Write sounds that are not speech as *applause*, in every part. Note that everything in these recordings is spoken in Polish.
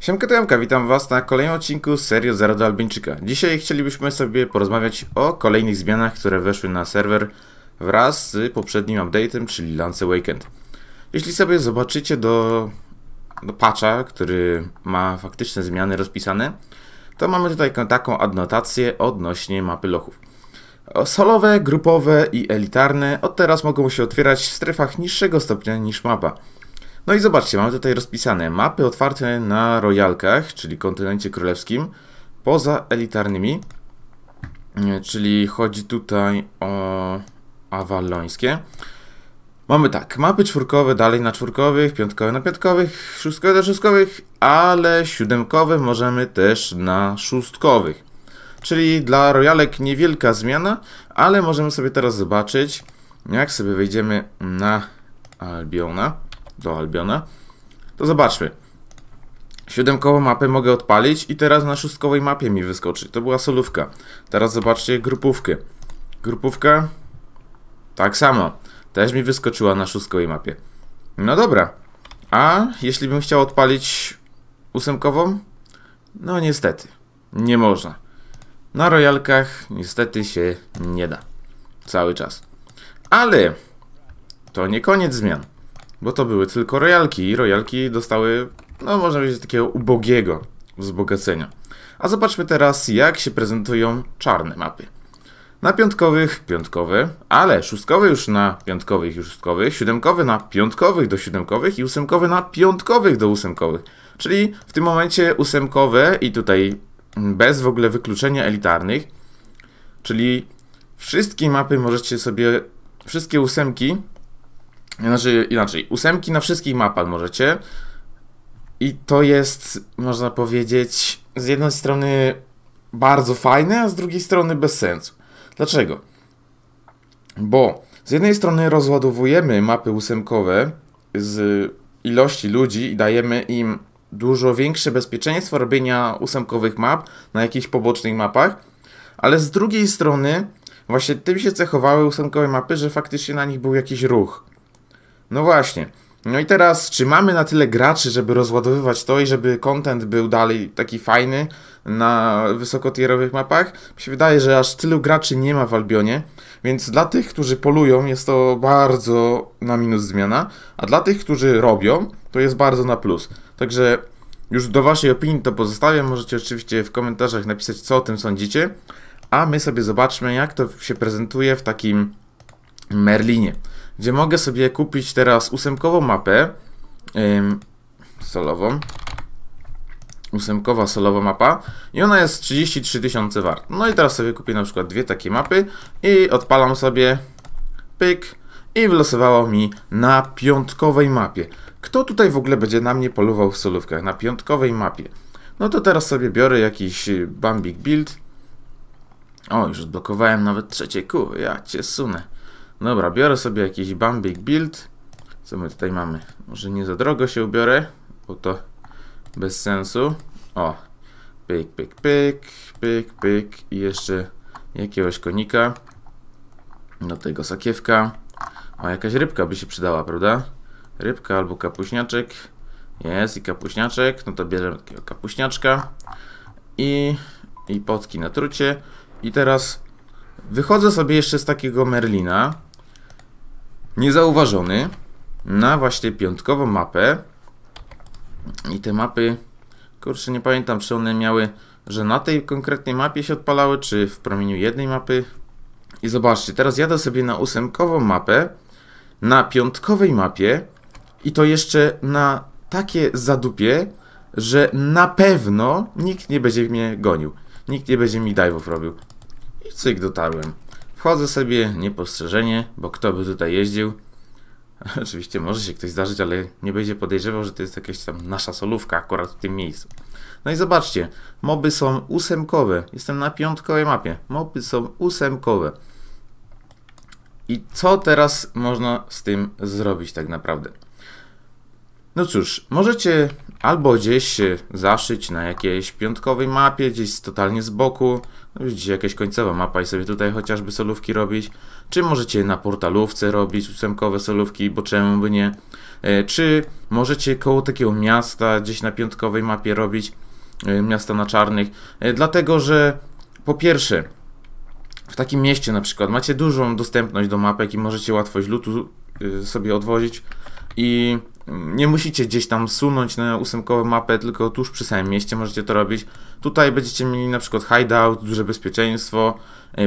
Siemka Tujemka, witam Was na kolejnym odcinku serii Zero do Albańczyka. Dzisiaj chcielibyśmy sobie porozmawiać o kolejnych zmianach, które weszły na serwer wraz z poprzednim update'em, czyli Lance Weekend. Jeśli sobie zobaczycie do, do patcha, który ma faktyczne zmiany rozpisane, to mamy tutaj taką adnotację odnośnie mapy lochów. Solowe, grupowe i elitarne od teraz mogą się otwierać w strefach niższego stopnia niż mapa – no i zobaczcie, mamy tutaj rozpisane mapy otwarte na royalkach, czyli kontynencie królewskim, poza elitarnymi, e, czyli chodzi tutaj o awalońskie. Mamy tak, mapy czwórkowe dalej na czwórkowych, piątkowe na piątkowych, szóstkowe na szóstkowych, ale siódemkowe możemy też na szóstkowych. Czyli dla royalek niewielka zmiana, ale możemy sobie teraz zobaczyć, jak sobie wejdziemy na Albiona do Albiona. To zobaczmy. Siódemkową mapę mogę odpalić i teraz na szóstkowej mapie mi wyskoczy. To była solówka. Teraz zobaczcie grupówkę. Grupówka tak samo. Też mi wyskoczyła na szóstkowej mapie. No dobra. A jeśli bym chciał odpalić ósemkową? No niestety. Nie można. Na royalkach niestety się nie da. Cały czas. Ale to nie koniec zmian. Bo to były tylko rojalki i rojalki dostały, no można powiedzieć, takiego ubogiego wzbogacenia. A zobaczmy teraz, jak się prezentują czarne mapy. Na piątkowych piątkowe, ale szóstkowe już na piątkowych i szóstkowych, siódemkowe na piątkowych do siódemkowych i ósemkowe na piątkowych do ósemkowych. Czyli w tym momencie ósemkowe i tutaj bez w ogóle wykluczenia elitarnych, czyli wszystkie mapy możecie sobie, wszystkie ósemki znaczy, inaczej, ósemki na wszystkich mapach możecie. I to jest, można powiedzieć, z jednej strony bardzo fajne, a z drugiej strony bez sensu. Dlaczego? Bo z jednej strony rozładowujemy mapy ósemkowe z ilości ludzi i dajemy im dużo większe bezpieczeństwo robienia ósemkowych map na jakichś pobocznych mapach, ale z drugiej strony właśnie tym się cechowały ósemkowe mapy, że faktycznie na nich był jakiś ruch. No właśnie. No i teraz, czy mamy na tyle graczy, żeby rozładowywać to i żeby content był dalej taki fajny na wysokotierowych mapach? Mi się wydaje, że aż tylu graczy nie ma w Albionie, więc dla tych, którzy polują, jest to bardzo na minus zmiana, a dla tych, którzy robią, to jest bardzo na plus. Także już do waszej opinii to pozostawiam, możecie oczywiście w komentarzach napisać, co o tym sądzicie, a my sobie zobaczmy, jak to się prezentuje w takim Merlinie gdzie mogę sobie kupić teraz ósemkową mapę ym, solową ósemkowa solowa mapa i ona jest 33 tysiące wart. No i teraz sobie kupię na przykład dwie takie mapy i odpalam sobie pyk i wylosowało mi na piątkowej mapie. Kto tutaj w ogóle będzie na mnie polował w solówkach? Na piątkowej mapie. No to teraz sobie biorę jakiś y, Bambik Build. O, już odblokowałem nawet trzecie kół, ja cię sunę. Dobra, biorę sobie jakiś Bambik Build. Co my tutaj mamy? Może nie za drogo się ubiorę, bo to bez sensu. O, pyk, pyk, pyk, pyk, pyk i jeszcze jakiegoś konika. Do tego sakiewka. O, jakaś rybka by się przydała, prawda? Rybka albo kapuśniaczek. Jest i kapuśniaczek. No to bierzemy takiego kapuśniaczka. I, i potki na trucie. I teraz wychodzę sobie jeszcze z takiego Merlina niezauważony na właśnie piątkową mapę. I te mapy, kurczę, nie pamiętam, czy one miały, że na tej konkretnej mapie się odpalały, czy w promieniu jednej mapy. I zobaczcie, teraz jadę sobie na ósemkową mapę, na piątkowej mapie i to jeszcze na takie zadupie, że na pewno nikt nie będzie mnie gonił. Nikt nie będzie mi dive'ów robił. I cyk, dotarłem. Wchodzę sobie niepostrzeżenie, bo kto by tutaj jeździł? *laughs* Oczywiście może się ktoś zdarzyć, ale nie będzie podejrzewał, że to jest jakaś tam nasza solówka akurat w tym miejscu. No i zobaczcie, moby są ósemkowe. Jestem na piątkowej mapie. Moby są ósemkowe. I co teraz można z tym zrobić tak naprawdę? No cóż, możecie albo gdzieś zaszyć na jakiejś piątkowej mapie, gdzieś totalnie z boku, no widzicie, jakaś końcowa mapa i sobie tutaj chociażby solówki robić, czy możecie na portalówce robić ósemkowe solówki, bo czemu by nie, e, czy możecie koło takiego miasta gdzieś na piątkowej mapie robić e, miasta na czarnych, e, dlatego że po pierwsze, w takim mieście na przykład macie dużą dostępność do mapek i możecie łatwość lutu e, sobie odwozić i nie musicie gdzieś tam sunąć na ósemkową mapę, tylko tuż przy samym mieście możecie to robić. Tutaj będziecie mieli na przykład hideout, duże bezpieczeństwo,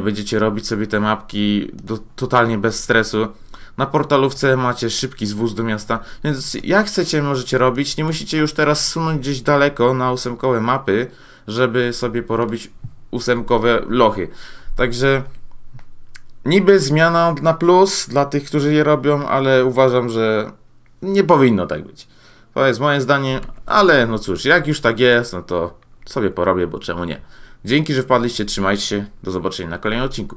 będziecie robić sobie te mapki do, totalnie bez stresu. Na portalówce macie szybki zwóz do miasta, więc jak chcecie możecie robić, nie musicie już teraz sunąć gdzieś daleko na ósemkowe mapy, żeby sobie porobić ósemkowe lochy. Także niby zmiana na plus dla tych, którzy je robią, ale uważam, że nie powinno tak być. To jest moje zdanie, ale no cóż, jak już tak jest, no to sobie porobię, bo czemu nie. Dzięki, że wpadliście, trzymajcie się, do zobaczenia na kolejnym odcinku.